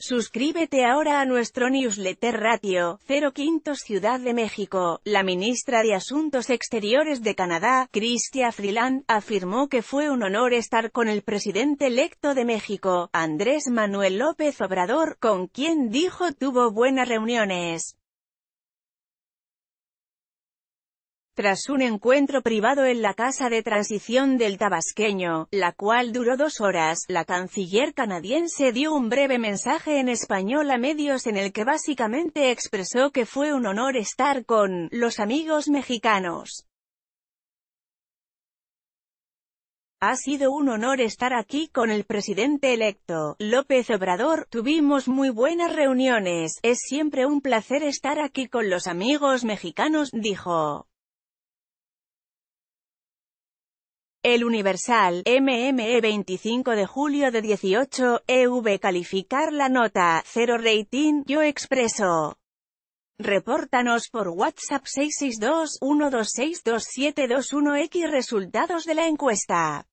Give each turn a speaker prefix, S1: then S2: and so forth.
S1: Suscríbete ahora a nuestro newsletter Ratio, 05 Ciudad de México. La ministra de Asuntos Exteriores de Canadá, Cristia Freeland, afirmó que fue un honor estar con el presidente electo de México, Andrés Manuel López Obrador, con quien dijo tuvo buenas reuniones. tras un encuentro privado en la Casa de Transición del Tabasqueño, la cual duró dos horas, la canciller canadiense dio un breve mensaje en español a medios en el que básicamente expresó que fue un honor estar con los amigos mexicanos. Ha sido un honor estar aquí con el presidente electo, López Obrador, tuvimos muy buenas reuniones, es siempre un placer estar aquí con los amigos mexicanos, dijo. El Universal, MME 25 de julio de 18, EV calificar la nota, 0 rating, yo expreso. Repórtanos por WhatsApp 662-1262721X resultados de la encuesta.